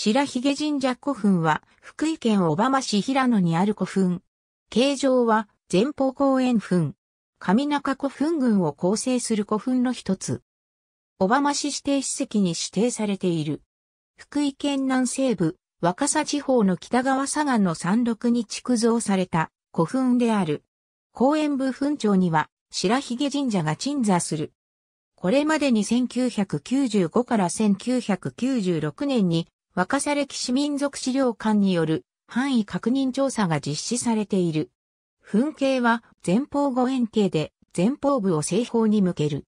白髭神社古墳は、福井県小浜市平野にある古墳。形状は、前方公園墳。上中古墳群を構成する古墳の一つ。小浜市指定史跡に指定されている。福井県南西部、若狭地方の北側左岸の山麓に築造された古墳である。公園部墳長には、白髭神社が鎮座する。これまでに1995から1996年に若狭歴史民族資料館による範囲確認調査が実施されている。噴景は前方後円形で前方部を正方に向ける。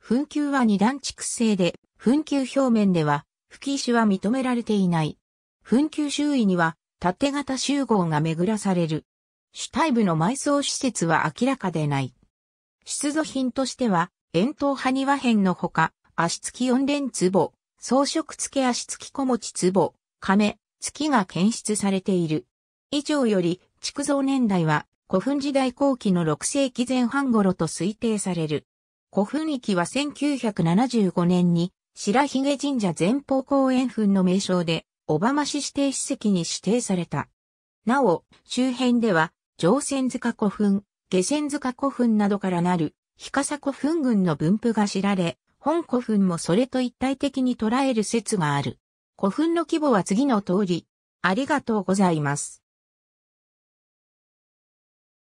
噴球は二段蓄正で、噴球表面では吹石は認められていない。噴球周囲には縦型集合が巡らされる。主体部の埋葬施設は明らかでない。出土品としては、円筒埴輪編のほか、足つき四連壺、装飾付け足付き小餅壺、亀、月が検出されている。以上より、築造年代は古墳時代後期の6世紀前半頃と推定される。古墳域は1975年に白髭神社前方公園墳の名称で小浜市指定史跡に指定された。なお、周辺では上仙塚古墳、下仙塚古墳などからなる、日笠古墳群の分布が知られ、本古墳もそれと一体的に捉える説がある。古墳の規模は次の通り。ありがとうございます。